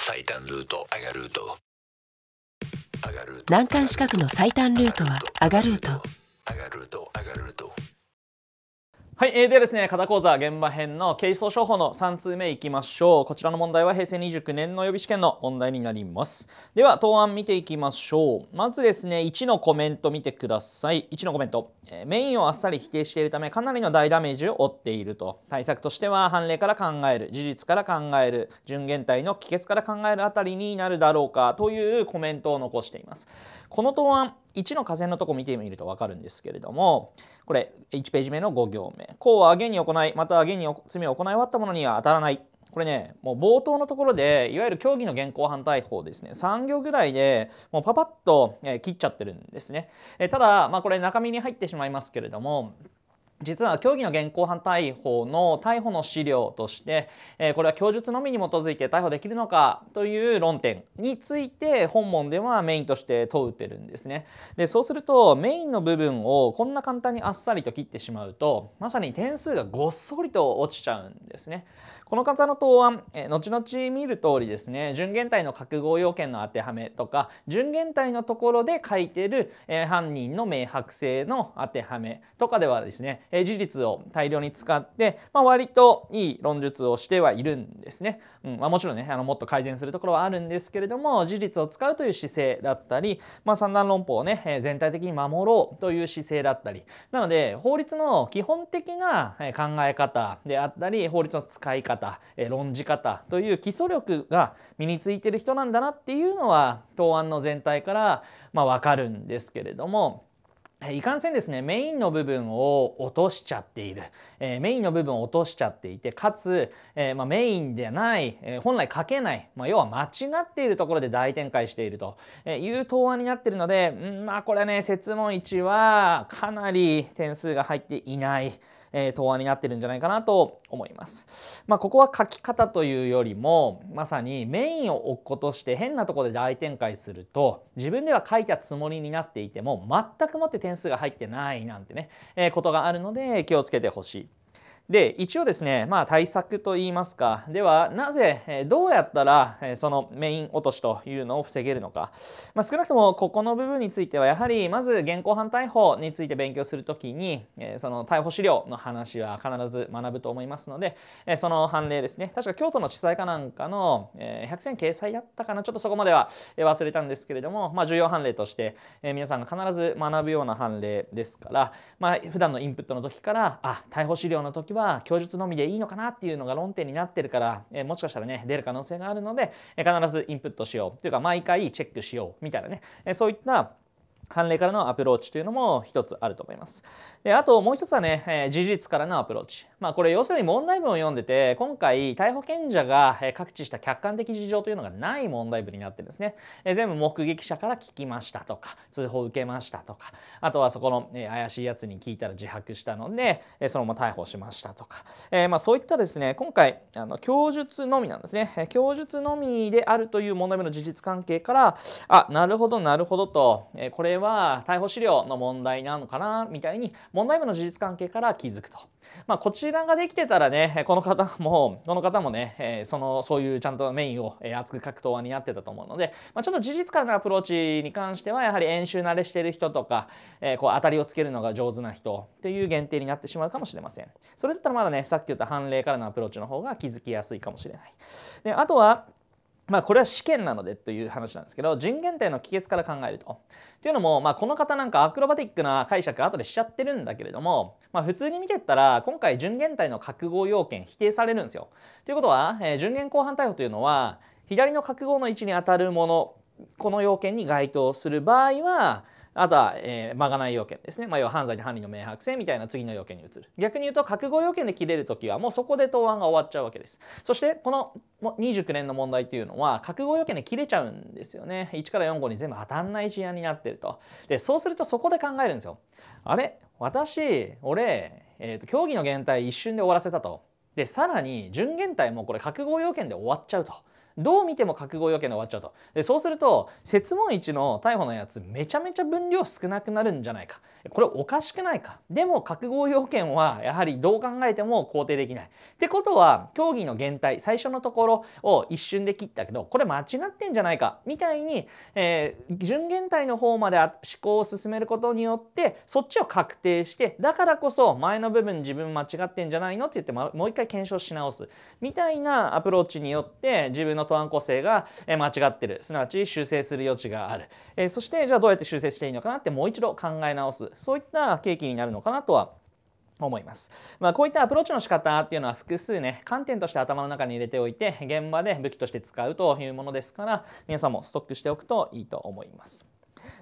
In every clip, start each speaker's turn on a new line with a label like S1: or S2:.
S1: 最短ルート上がルート難関資格の最短ルートは上がルート上がルート上がルートはい、えー、ではですね、肩講座現場編の係争処方法の3通目いきましょう。こちらの問題は平成29年の予備試験の問題になります。では、答案見ていきましょう。まずですね、1のコメント見てください。1のコメント、えー、メインをあっさり否定しているため、かなりの大ダメージを負っていると。対策としては、判例から考える、事実から考える、準限体の帰結から考えるあたりになるだろうかというコメントを残しています。この答案、1の下線のとこ見てみると分かるんですけれどもこれ1ページ目の5行目「項は上げに行いまた上げに罪を行い終わった者には当たらない」これねもう冒頭のところでいわゆる競技の現行犯逮捕ですね3行ぐらいでもうパパッと切っちゃってるんですね。ただ、まあ、これ中身に入ってしまいますけれども実は競技の現行犯逮捕の逮捕の資料として、えこれは供述のみに基づいて逮捕できるのかという論点について本文ではメインとして問うてるんですね。でそうするとメインの部分をこんな簡単にあっさりと切ってしまうとまさに点数がごっそりと落ちちゃうんですね。この方の答案、え後々見る通りですね準限体の覚悟要件の当てはめとか準限体のところで書いてる、え犯人の明白性の当てはめとかではですねえ事実を大量に使って、まあ、割といい論述をしてはいるんですね。うんまあ、もちろんねあのもっと改善するところはあるんですけれども事実を使うという姿勢だったり、まあ、三段論法をね、え全体的に守ろうという姿勢だったりなので法律の基本的な考え方であったり法律の使い方、え論じ方という基礎力が身についてる人なんだなっていうのは答案の全体から、まあ、分かるんですけれども。いかんせんですねメインの部分を落としちゃっている、えー、メインの部分を落としちゃっていてかつ、えー、まあ、メインでない、えー、本来書けない、まあ、要は間違っているところで大展開しているという答案になっているので、ん、まあこれね設問1はかなり点数が入っていない。えー、答案になってるんじゃないかなと思います。まあ、ここは書き方というよりもまさにメインを置くことして変なとこで大展開すると自分では書いたつもりになっていても全くもって点数が入ってないなんてね、えー、ことがあるので気をつけてほしい。で一応ですね、まあ、対策といいますかではなぜどうやったらそのメイン落としというのを防げるのか、まあ、少なくともここの部分についてはやはりまず現行犯逮捕について勉強するときにその逮捕資料の話は必ず学ぶと思いますのでその判例ですね確か京都の地裁かなんかの100選掲載だったかなちょっとそこまでは忘れたんですけれども、まあ、重要判例として皆さんが必ず学ぶような判例ですから、まあ普段のインプットの時からあ逮捕資料の時はは供述のみでいいのかなっていうのが論点になってるから、えー、もしかしたらね出る可能性があるので、え必ずインプットしようというか毎回チェックしようみたいなね、えそういった判例からのアプローチというのも一つあると思います。であともう一つはね、えー、事実からのアプローチ。まあこれ要するに問題文を読んでて今回逮捕権者が各地した客観的事情というのがない問題文になってるんですね。えー、全部目撃者から聞きましたとか通報受けましたとかあとはそこの、えー、怪しいやつに聞いたら自白したので、えー、そのまま逮捕しましたとか、えー、まあそういったですね今回あの供述のみなんですね。供述のみであるという問題文の事実関係からあなるほどなるほどと、えー、これれは逮捕資料の問題なのかなみたいに問題部の事実関係から気づくと。まあ、こちらができてたらねこの方もこの方もね、えそのそういうちゃんとメインを、えく書く答案になってたと思うので、まあ、ちょっと事実からのアプローチに関してはやはり演習慣れしてる人とか、えこう当たりをつけるのが上手な人っていう限定になってしまうかもしれません。それだったらまだねさっき言った判例からのアプローチの方が気づきやすいかもしれない。であとはまあこれは試験なのでという話なんですけど人間体の帰結から考えると。というのも、まあ、この方なんかアクロバティックな解釈後でしちゃってるんだけれども、まあ、普通に見てったら今回準限体の覚悟要件否定されるんですよ。ということは、えー、準限後半逮捕というのは左の覚悟の位置に当たるものこの要件に該当する場合はあとは、えー、まがない要件ですね、まあ、要は犯罪で犯人の明白性みたいな次の要件に移る逆に言うと覚悟要件で切れる時はもうそこで答案が終わっちゃうわけですそしてこの29年の問題っていうのは覚悟要件で切れちゃうんですよね1から4号に全部当たんない事案になってるとでそうするとそこで考えるんですよあれ私俺、えーと、と競技の減退一瞬で終わらせたとでさらに準減退もこれ覚悟要件で終わっちゃうとどう見ても覚悟要件で終わっちゃうとでそうすると設問1の逮捕のやつめちゃめちゃ分量少なくなるんじゃないかこれおかしくないかでも覚悟要件はやはりどう考えても肯定できないってことは競技の減退最初のところを一瞬で切ったけどこれ間違ってんじゃないかみたいに、えー、準減退の方まで思考を進めることによってそっちを確定してだからこそ前の部分自分間違ってんじゃないのって言ってもう一回検証し直すみたいなアプローチによって自分のと案個性が間違ってるすなわち修正する余地がある、えー、そしてじゃあどうやって修正していいのかなってもう一度考え直すそういった契機になるのかなとは思います。まあ、こういったアプローチの仕方っていうのは複数ね、観点として頭の中に入れておいて、現場で武器として使うというものですから、皆さんもストックしておくといいと思います。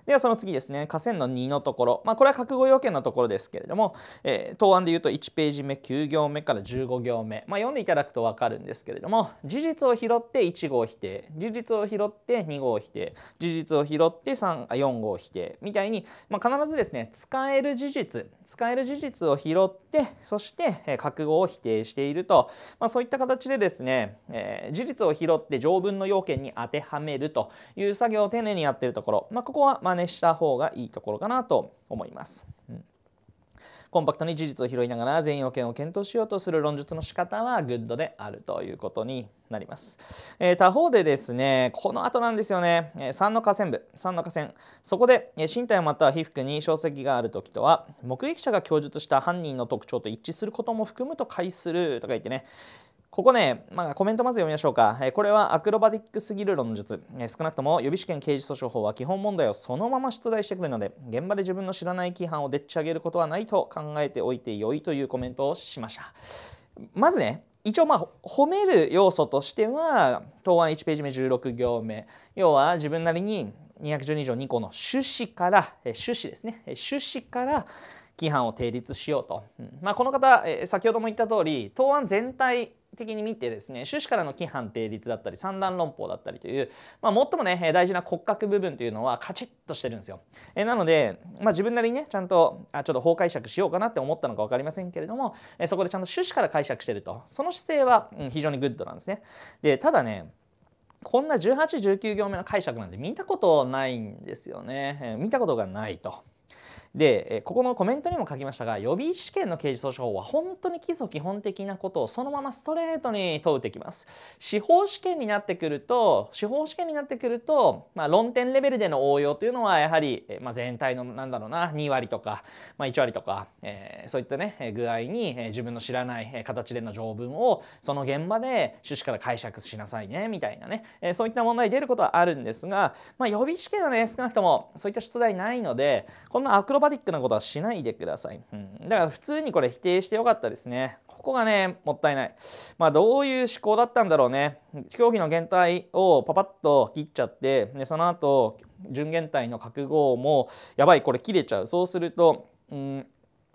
S1: ではその次ですね下線の2のところ、まあ、これは覚悟要件のところですけれども、えー、答案でいうと1ページ目9行目から15行目、まあ、読んでいただくと分かるんですけれども事実を拾って1号否定事実を拾って2号否定事実を拾って3 4号否定みたいに、まあ、必ずですね使える事実使える事実を拾ってそして覚悟を否定していると、まあ、そういった形でですね、えー、事実を拾って条文の要件に当てはめるという作業を丁寧にやっているところ、まあ、ここは真似した方がいいところかなと思います。うんコンパクトに事実を拾いながら全要件を検討しようとする論述の仕方はグッドであるということになります。えー、他方でですね、この後なんですよね、3の河川部、3の河川。そこで、身体または被服に証跡がある時とは、目撃者が供述した犯人の特徴と一致することも含むと解するとか言ってね、ここね、まあ、コメントまず読みましょうか、えこれはアクロバティックすぎる論述、え少なくとも予備試験刑事訴訟法は基本問題をそのまま出題してくるので現場で自分の知らない規範をでっち上げることはないと考えておいてよいというコメントをしましたまずね一応まあ褒める要素としては答案1ページ目16行目要は自分なりに212条2項の趣旨から趣旨ですね趣旨から規範を定立しようと、うん、まあ、この方先ほども言った通り答案全体的に見てですね種子からの規範定律だったり三段論法だったりという、まあ、最もね大事な骨格部分というのはカチッとしてるんですよ。えなので、まあ、自分なりにねちゃんとあちょっと法解釈しようかなって思ったのか分かりませんけれども、えそこでちゃんと種子から解釈してるとその姿勢は、うん、非常にグッドなんですね。でただねこんな1819行目の解釈なんて見たことないんですよね。え見たことがないと。でここのコメントにも書きましたが予備試験の刑事訴訟法は本当に基礎基本的なことをそのままストレートに問うてきます。司法試験になってくると司法試験になってくると、まあ、論点レベルでの応用というのはやはり、まあ、全体のなんだろうな2割とか、まあ、1割とか、えー、そういったね具合に自分の知らない形での条文をその現場で趣旨から解釈しなさいねみたいなね、えー、そういった問題出ることはあるんですが、まあ、予備試験はね少なくともそういった出題ないのでこんなアクロババティックなことはしないでください、うん、だから普通にこれ否定してよかったですねここがねもったいないまあどういう思考だったんだろうね競技の減退をパパッと切っちゃってでその後準原体の覚悟もやばいこれ切れちゃうそうするとうん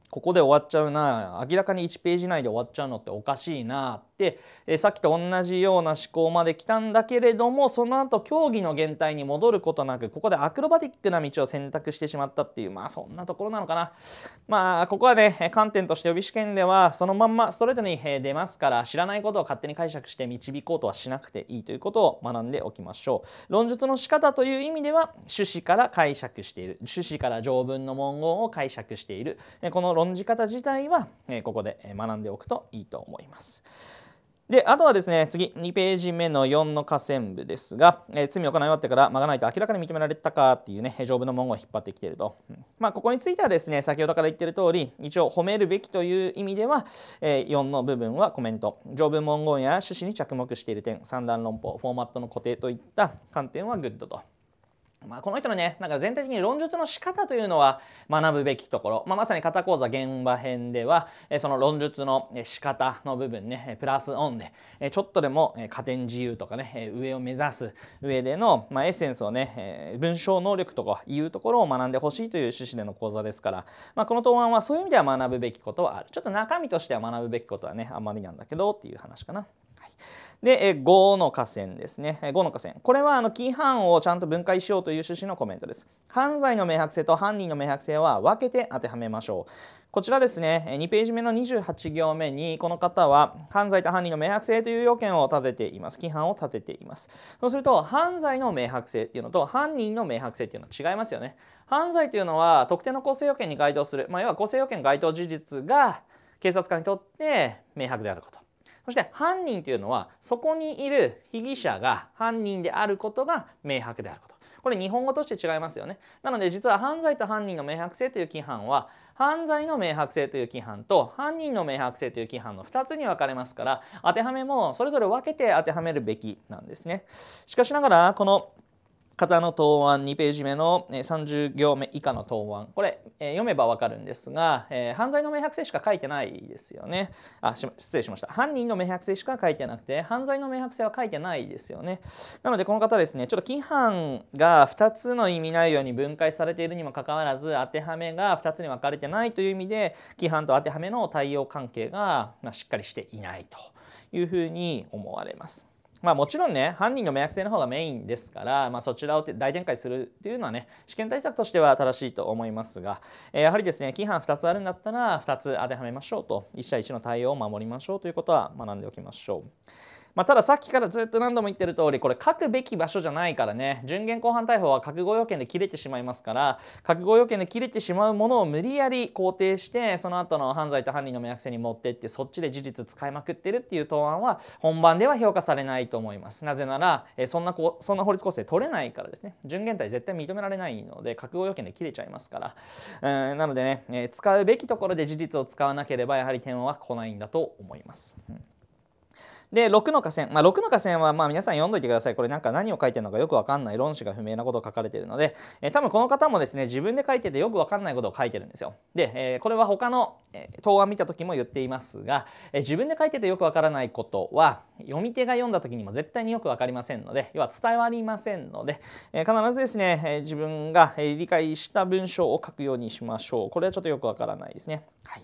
S1: ここで終わっちゃうな明らかに1ページ内で終わっちゃうのっておかしいなっ、えさっきと同じような思考まで来たんだけれどもその後競技の原体に戻ることなくここでアクロバティックな道を選択してしまったっていうまあそんなところなのかなまあここはね観点として予備試験ではそのまんまストレートに出ますから知らないことを勝手に解釈して導こうとはしなくていいということを学んでおきましょう論述の仕方という意味では趣旨から解釈している趣旨から条文の文言を解釈しているこの論じ方自体はここで学んでおくといいと思います。であとはですね次2ページ目の4の下線部ですが、えー、罪を行い終わってからまがないと明らかに認められたかっていうね条文の文言を引っ張ってきていると、うん、まあ、ここについてはですね先ほどから言ってる通り一応褒めるべきという意味では、えー、4の部分はコメント条文文言や趣旨に着目している点三段論法フォーマットの固定といった観点はグッドと。まあ、この人のね、なんか全体的に論述の仕方というのは学ぶべきところ、まあ、まさに肩講座現場編では、その論述の仕方の部分ね、プラスオンで、ちょっとでも加点自由とかね、上を目指す上での、まあ、エッセンスをね、文章能力とかいうところを学んでほしいという趣旨での講座ですから、まあ、この答案はそういう意味では学ぶべきことはある。ちょっと中身としては学ぶべきことはね、あんまりなんだけどっていう話かな。で、え5の河川ですね、5の河川これはあの規範をちゃんと分解しようという趣旨のコメントです犯罪の明白性と犯人の明白性は分けて当てはめましょうこちらですね2ページ目の28行目にこの方は犯罪と犯人の明白性という要件を立てています規範を立てていますそうすると犯罪の明白性っていうのと犯人の明白性っていうのは違いますよね犯罪というのは特定の構成要件に該当する、まあ、要は構成要件該当事実が警察官にとって明白であることそして犯人というのはそこにいる被疑者が犯人であることが明白であること。これ日本語として違いますよね。なので実は犯罪と犯人の明白性という規範は犯罪の明白性という規範と犯人の明白性という規範の2つに分かれますから当てはめもそれぞれ分けて当てはめるべきなんですね。しかしながらこの型の答案2ページ目の30行目以下の答案これ、え読めばわかるんですが、え犯罪の明白性しか書いてないですよねあ失礼しました犯人の明白性しか書いてなくて犯罪の明白性は書いてないですよねなのでこの方ですねちょっと規範が2つの意味内容に分解されているにもかかわらず当てはめが2つに分かれてないという意味で規範と当てはめの対応関係が、ましっかりしていないというふうに思われます。まあ、もちろんね犯人の迷惑性の方がメインですから、まあ、そちらを大展開するっていうのはね試験対策としては正しいと思いますが、えやはりですね規範2つあるんだったら2つ当てはめましょうと1社1の対応を守りましょうということは学んでおきましょう。まあ、たださっきからずっと何度も言ってる通りこれ書くべき場所じゃないからね準限公判逮捕は覚悟要件で切れてしまいますから覚悟要件で切れてしまうものを無理やり肯定してその後の犯罪と犯人の目薬に持ってってそっちで事実使いまくってるっていう答案は本番では評価されないと思いますなぜなら、えそんなこそんな法律構成取れないからですね準限体絶対認められないので覚悟要件で切れちゃいますからうんなのでね、え使うべきところで事実を使わなければやはり点は来ないんだと思います。うんで6の下線、まあ、6の下線はまあ皆さん読んどいてくださいこれなんか何を書いてるのかよくわかんない論旨が不明なことを書かれてるので、えー、多分この方もですね自分で書いててよくわかんないことを書いてるんですよで、えー、これは他の、えー、答案見た時も言っていますが、え自分で書いててよくわからないことは読み手が読んだ時にも絶対によくわかりませんので要は伝わりませんので、え必ずですね、え自分が理解した文章を書くようにしましょうこれはちょっとよくわからないですねはい、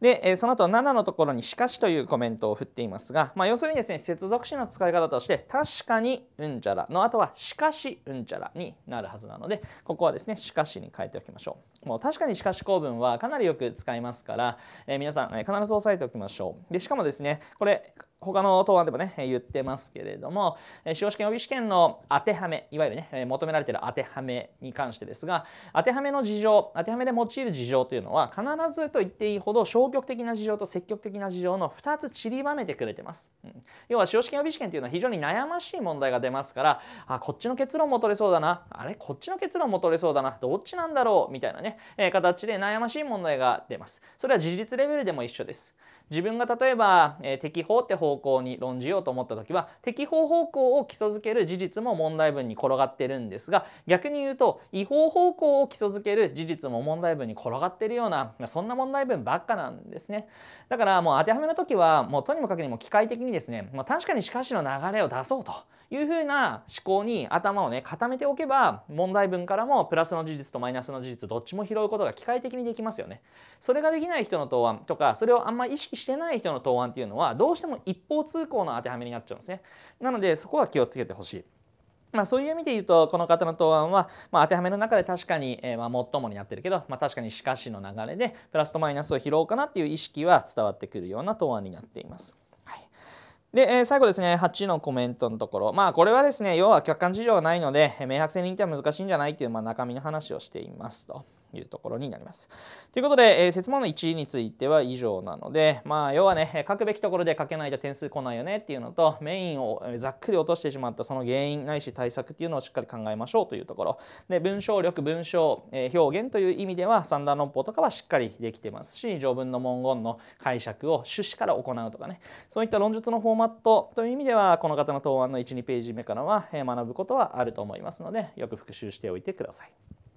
S1: で、えその後7のところに「しかし」というコメントを振っていますが、まあ、要するにですね接続詞の使い方として「確かにうんちゃら」の後は「しかしうんちゃら」になるはずなのでここはですね「しかし」に変えておきましょうもう確かにしかし構文はかなりよく使いますから、えー、皆さん、え必ず押さえておきましょうでしかもですねこれ他の答案でもね、言ってますけれども、司法試験予備試験の当てはめ、いわゆるね、求められている当てはめに関してですが、当てはめの事情、当てはめで用いる事情というのは、必ずと言っていいほど消極的な事情と積極的な事情の2つ散りばめてくれてます。うん、要は司法試験予備試験というのは非常に悩ましい問題が出ますから、あ、こっちの結論も取れそうだな、あれ、こっちの結論も取れそうだな、どっちなんだろう、みたいなね、え形で悩ましい問題が出ます。それは事実レベルでも一緒です。自分が例えば、え適法って法方向に論じようと思った時は適法方向を基礎づける事実も問題文に転がってるんですが逆に言うと違法方向を基礎づける事実も問題文に転がってるようなそんな問題文ばっかなんですね。だからもう当てはめの時はもうとにもかくにも機械的にですね、まあ、確かにしかしの流れを出そうと。いうふうな思考に頭をね固めておけば問題文からもプラスの事実とマイナスの事実どっちも拾うことが機械的にできますよね。それができない人の答案とかそれをあんま意識してない人の答案っていうのはどうしても一方通行の当てはめになっちゃうんですね。なのでそこは気をつけてほしい。まあ、そういう意味で言うとこの方の答案は、まあ、当てはめの中で確かに、えまあ最もになってるけど、まあ、確かにしかしの流れでプラスとマイナスを拾おうかなっていう意識は伝わってくるような答案になっています。で、え最後ですね、8のコメントのところ。まあ、これはですね、要は客観事情がないので、明白性認定は難しいんじゃないっていう、まあ、中身の話をしていますと。いうところになります。ということで、えー、説問の1については以上なので、まあ、要はね書くべきところで書けないと点数来ないよねっていうのとメインをざっくり落としてしまったその原因ないし対策っていうのをしっかり考えましょうというところで文章力文章、えー、表現という意味では三段論法とかはしっかりできてますし条文の文言の解釈を趣旨から行うとかねそういった論述のフォーマットという意味ではこの方の答案の12ページ目からは学ぶことはあると思いますのでよく復習しておいてください。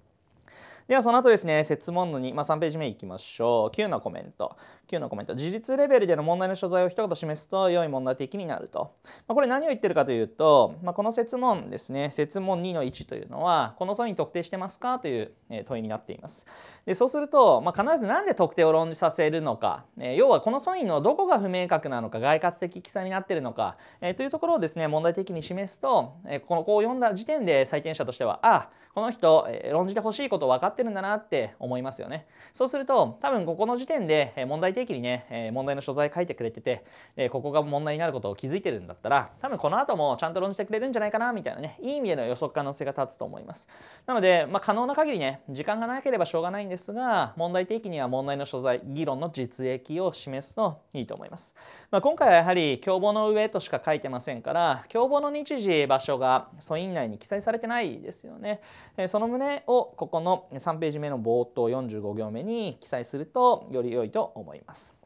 S1: ではその後ですね、設問の2、まあ、3ページ目いきましょう。9のコメント。9のコメント。事実レベルでの問題の所在を一言示すと良い問題的になると。まあ、これ何を言ってるかというと、まあ、この設問ですね、設問2の1というのは、この素に特定してますかという問いになっています。でそうすると、まあ、必ず何で特定を論じさせるのか、えー、要はこの素因のどこが不明確なのか、概括的記載になってるのか、えー、というところをですね、問題的に示すと、えー、このこう読んだ時点で採点者としては、あ、この人、えー、論じてほしいこと分かってってるんだなって思いますよね。そうすると多分ここの時点で問題提起にね問題の所在書いてくれててここが問題になることを気づいてるんだったら多分この後もちゃんと論じてくれるんじゃないかなみたいなねいい意味での予測可能性が立つと思います。なので、まあ、可能な限りね時間がなければしょうがないんですが問題提起には問題の所在議論の実益を示すといいと思います。まあ、今回はやはり共謀の上としか書いてませんから共謀の日時場所が素因内に記載されてないですよね。その旨をここの3ページ目の冒頭45行目に記載するとより良いと思います。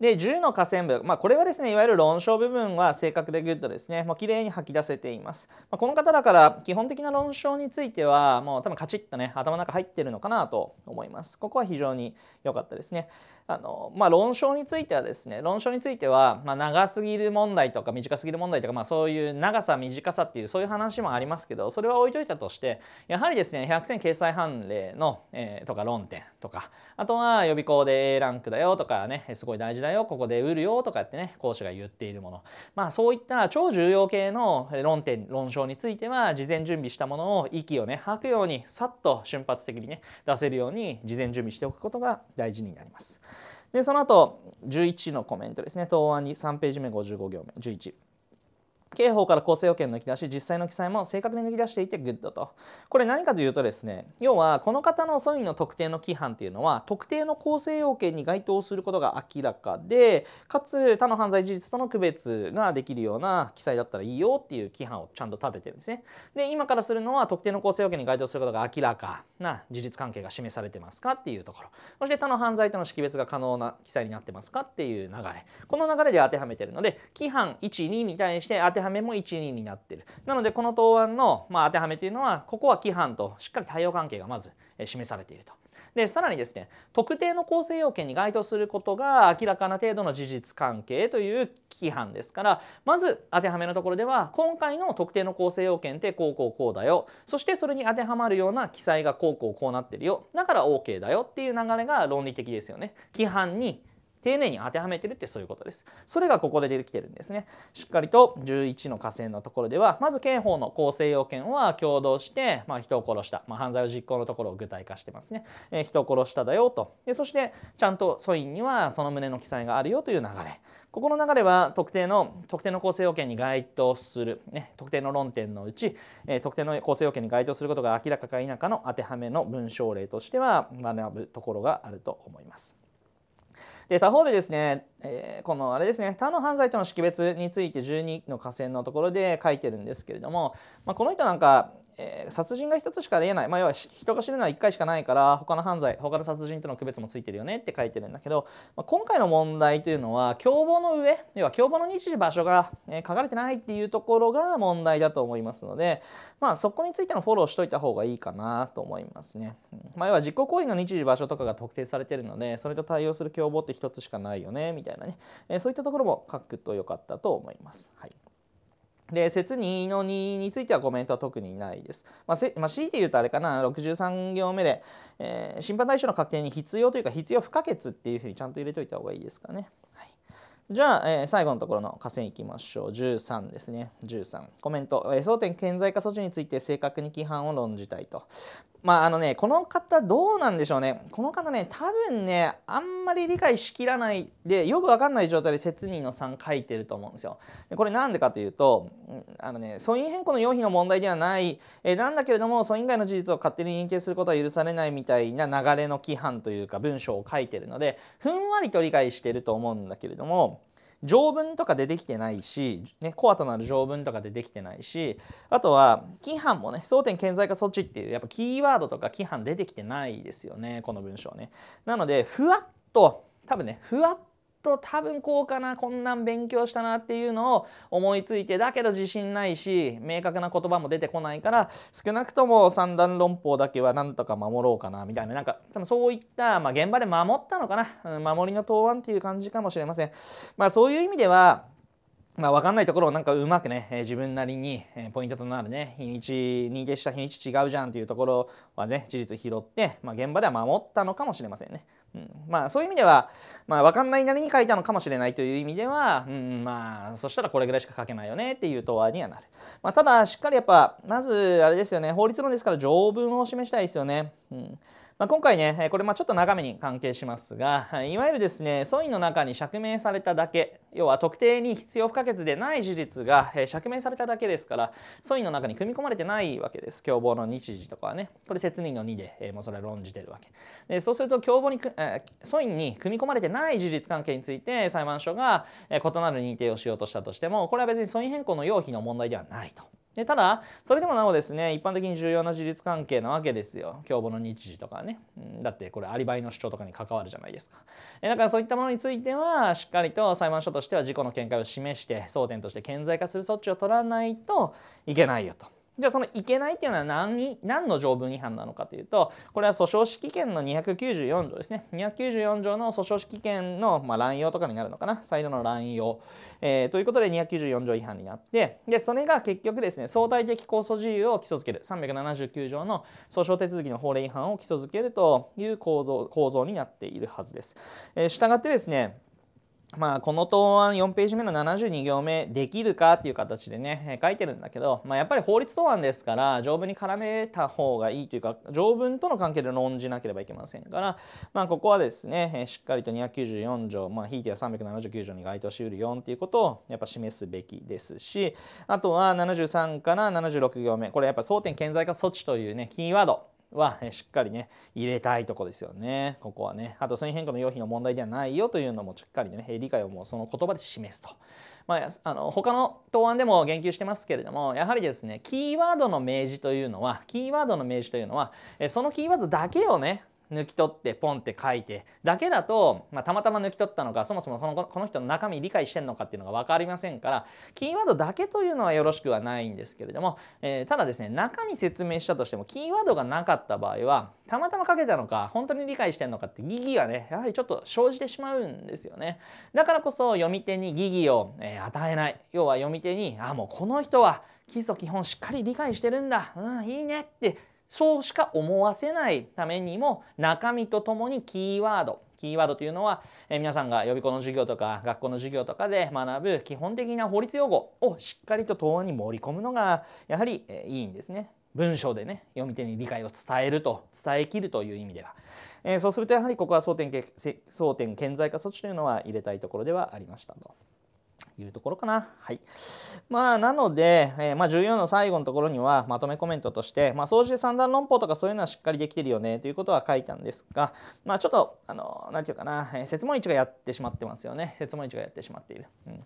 S1: で10の下線部、まあ、これはですねいわゆる論証部分は正確でグッドですねもう綺麗に吐き出せています、まあ、この方だから基本的な論証についてはもう多分カチッとね頭の中入ってるのかなと思いますここは非常に良かったですねあの、まあ、論証についてはですね論証については、まあ、長すぎる問題とか短すぎる問題とか、まあ、そういう長さ短さっていうそういう話もありますけどそれは置いといたとしてやはりですね100選掲載判例の、えー、とか論点とかあとは予備校で A ランクだよとかねすごい大事だだよここで売るよとかってね講師が言っているものまあそういった超重要系の論点論証については事前準備したものを息をね吐くようにさっと瞬発的にね出せるように事前準備しておくことが大事になります。でその後11のコメントですね答案に3ページ目55行目11。刑法から構成要件の抜き出し実際の記載も正確に抜き出していてグッドとこれ何かというとですね要はこの方のソインの特定の規範っていうのは特定の構成要件に該当することが明らかでかつ他の犯罪事実との区別ができるような記載だったらいいよっていう規範をちゃんと立ててるんですねで今からするのは特定の構成要件に該当することが明らかな事実関係が示されてますかっていうところそして他の犯罪との識別が可能な記載になってますかっていう流れこの流れで当てはめてるので規範12に対して当ててはめも12になってるなのでこの答案の、まあ、当てはめというのはここは規範としっかり対応関係がまず示されていると。でさらにですね特定の構成要件に該当することが明らかな程度の事実関係という規範ですからまず当てはめのところでは今回の特定の構成要件ってこうこうこうだよそしてそれに当てはまるような記載がこうこうこうなってるよだから OK だよっていう流れが論理的ですよね。規範に丁寧に当てはめてるってそういうことです。それがここで出てきてるんですね。しっかりと11の河川のところでは、まず刑法の構成要件は共同して、まあ、人を殺した、まあ、犯罪を実行のところを具体化してますね。えー、人を殺しただよと。でそして、ちゃんと訴因にはその旨の記載があるよという流れ。ここの流れは特定の特定の構成要件に該当する、ね、特定の論点のうち、えー、特定の構成要件に該当することが明らかか否かの当てはめの文章例としては学ぶところがあると思います。で他方でですね、えー、このあれですね他の犯罪との識別について12の下線のところで書いてるんですけれども、まあ、この人なんかえー、殺人が1つしかありえない、まあ、要は人が死ぬのは1回しかないから他の犯罪他の殺人との区別もついてるよねって書いてるんだけど、まあ、今回の問題というのは共謀の上要は共謀の日時場所が、え書かれてないっていうところが問題だと思いますので、まあ、そこについてのフォローしといた方がいいかなと思いますね。まあ、要は実行行為の日時場所とかが特定されてるのでそれと対応する共謀って1つしかないよねみたいなね、えそういったところも書くと良かったと思います。はいで説2の2についてはコメントは特にないです。まあまあ、強いて言うとあれかな63行目で、えー、審判対象の確定に必要というか必要不可欠っていうふうにちゃんと入れといた方がいいですかね。はい、じゃあ、えー、最後のところの下線いきましょう13ですね13コメント、えー、争点顕在化措置について正確に規範を論じたいと、まああのね、この方どうなんでしょうねこの方ね多分ねあんまり理解しきらないでよく分かんない状態で説任の3書いてると思うんですよ。でこれなんでかというとあのね素因変更の要否の問題ではないえなんだけれども素因外の事実を勝手に認定することは許されないみたいな流れの規範というか文章を書いてるのでふんわりと理解してると思うんだけれども条文とかでできてないし、ね、コアとなる条文とかでできてないしあとは規範もね争点顕在化措置っていうやっぱキーワードとか規範出てきてないですよねこの文章ね。なのでふわっと多分ねふわっと多分こうかなこんなん勉強したなっていうのを思いついてだけど自信ないし明確な言葉も出てこないから少なくとも三段論法だけはなんとか守ろうかなみたいななんか多分そういった、まあ、現場で守ったのかな、守りの答案っていう感じかもしれません。まあ、そういう意味ではまあ、分かんないところをなんかうまくね、自分なりに、えポイントとなるね日にち逃げした日にち違うじゃんっていうところはね事実拾って、まあ、現場では守ったのかもしれませんね。うん、まあそういう意味では、まあ、分かんないなりに書いたのかもしれないという意味では、うん、まあそしたらこれぐらいしか書けないよねっていう答案にはなる、まあ、ただしっかりやっぱまずあれですよね法律論ですから条文を示したいですよね、うん、まあ、今回ねこれまちょっと長めに関係しますが いわゆるですねソインの中に釈明されただけ要は特定に必要不可欠でない事実が釈明されただけですからソインの中に組み込まれてないわけです共謀の日時とかはねこれ説明の2でもうそれは論じてるわけでそうすると共謀にソ因に組み込まれてない事実関係について裁判所が異なる認定をしようとしたとしてもこれは別にソイン変更の要否の問題ではないと。でただそれでもなおですね一般的に重要な事実関係なわけですよ共謀の日時とかね、うん、だってこれアリバイの主張とかに関わるじゃないですかだからそういったものについてはしっかりと裁判所としては事故の見解を示して争点として顕在化する措置を取らないといけないよと。じゃあそのいけないっていうのは何何の条文違反なのかというとこれは訴訟指揮権の294条ですね294条の訴訟指揮権の、まあ、乱用とかになるのかな再度の乱用、えー、ということで294条違反になってでそれが結局ですね相対的控訴事由を基礎づける379条の訴訟手続きの法令違反を基礎づけるという構造構造になっているはずです。えー、がってですねまあ、この答案4ページ目の72行目できるかっていう形でね書いてるんだけど、まあ、やっぱり法律答案ですから条文に絡めた方がいいというか条文との関係で論じなければいけませんから、まあ、ここはですねしっかりと294条、まあ、ひいては379条に該当しうるよっていうことをやっぱ示すべきですしあとは73から76行目これやっぱ争点顕在化措置というねキーワードはしっかりね入れたいとこですよねここはねあと繊維変化の用品の問題ではないよというのもしっかりね理解をもうその言葉で示すと、まあ、あの他の答案でも言及してますけれどもやはりですねキーワードの明示というのはキーワードの明示というのはそのキーワードだけをね抜き取ってポンって書いてだけだと、まあ、たまたま抜き取ったのかそもそもそのこの人の中身理解してんのかっていうのが分かりませんからキーワードだけというのはよろしくはないんですけれども、えー、ただですね中身説明したとしてもキーワードがなかった場合はたまたま書けたのか本当に理解してんのかって疑義がねやはりちょっと生じてしまうんですよねだからこそ読み手に疑義を、えー、与えない要は読み手にあもうこの人は基礎基本しっかり理解してるんだうんいいねってそうしか思わせないためにも中身とともにキーワードキーワードというのは、え皆さんが予備校の授業とか学校の授業とかで学ぶ基本的な法律用語をしっかりと答案に盛り込むのがやはり、えいいんですね。文章でね読み手に理解を伝えると伝えきるという意味では、えー、そうするとやはりここは争点争点顕在化措置というのは入れたいところではありましたと。いうところかな。はい。まあ、なので、えー、まあ、14の最後のところには、まとめコメントとして、まあ、総じて三段論法とかそういうのはしっかりできてるよね、ということは書いたんですが、まあ、ちょっと、あの、なんていうかな、えー、説問1がやってしまってますよね。説問1がやってしまっている。うん、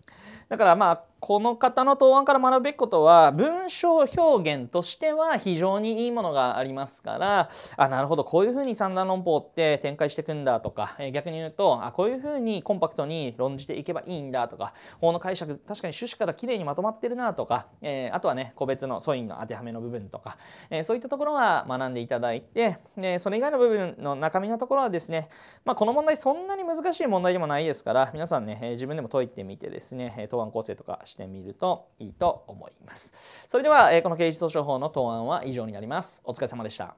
S1: だから、まあ、この方の答案から学ぶべきことは、文章表現としては非常にいいものがありますから、あ、なるほど、こういうふうに三段論法って展開していくんだとか、えー、逆に言うと、あ、こういうふうにコンパクトに論じていけばいいんだとか、法の解釈確かに趣旨からきれいにまとまってるなとか、えー、あとはね個別の素因の当てはめの部分とか、えー、そういったところは学んでいただいて、でそれ以外の部分の中身のところはですね、まあ、この問題そんなに難しい問題でもないですから皆さんね、え自分でも解いてみてですね答案構成とかしてみるといいと思います。それでは、えこの刑事訴訟法の答案は以上になります。お疲れ様でした。